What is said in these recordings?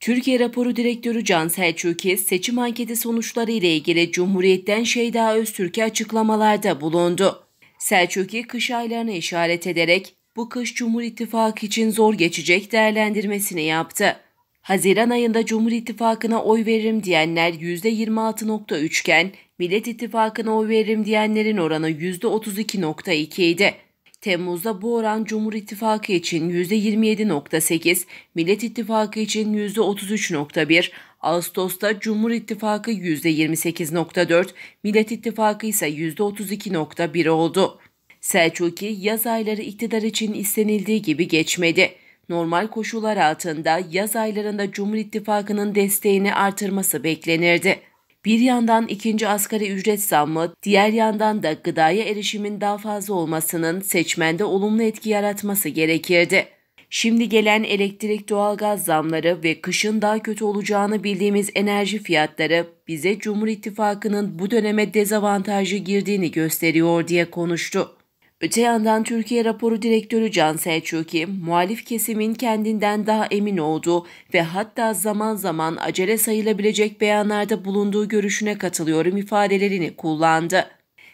Türkiye raporu direktörü Can Selçuk'i seçim anketi sonuçları ile ilgili Cumhuriyet'ten Şeyda Öztürk'e açıklamalarda bulundu. Selçuk'i kış aylarını işaret ederek bu kış Cumhur İttifakı için zor geçecek değerlendirmesini yaptı. Haziran ayında Cumhur İttifakı'na oy veririm diyenler %26.3 iken Millet İttifakı'na oy veririm diyenlerin oranı %32.2 idi. Temmuz'da bu oran Cumhur İttifakı için %27.8, Millet İttifakı için %33.1, Ağustos'ta Cumhur İttifakı %28.4, Millet İttifakı ise %32.1 oldu. Selçuki yaz ayları iktidar için istenildiği gibi geçmedi. Normal koşullar altında yaz aylarında Cumhur İttifakı'nın desteğini artırması beklenirdi. Bir yandan ikinci asgari ücret zammı, diğer yandan da gıdaya erişimin daha fazla olmasının seçmende olumlu etki yaratması gerekirdi. Şimdi gelen elektrik doğalgaz zamları ve kışın daha kötü olacağını bildiğimiz enerji fiyatları bize Cumhur İttifakı'nın bu döneme dezavantajı girdiğini gösteriyor diye konuştu. Öte yandan Türkiye raporu direktörü Can Selçuk'i muhalif kesimin kendinden daha emin olduğu ve hatta zaman zaman acele sayılabilecek beyanlarda bulunduğu görüşüne katılıyorum ifadelerini kullandı.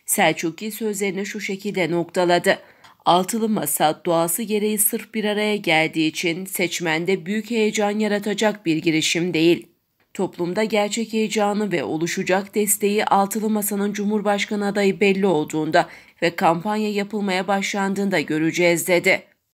Selçuk'i sözlerini şu şekilde noktaladı. Altılı Masa doğası gereği sırf bir araya geldiği için seçmende büyük heyecan yaratacak bir girişim değil. Toplumda gerçek heyecanı ve oluşacak desteği Altılı Masa'nın Cumhurbaşkanı adayı belli olduğunda ve kampanya yapılmaya başlandığında göreceğiz dedi.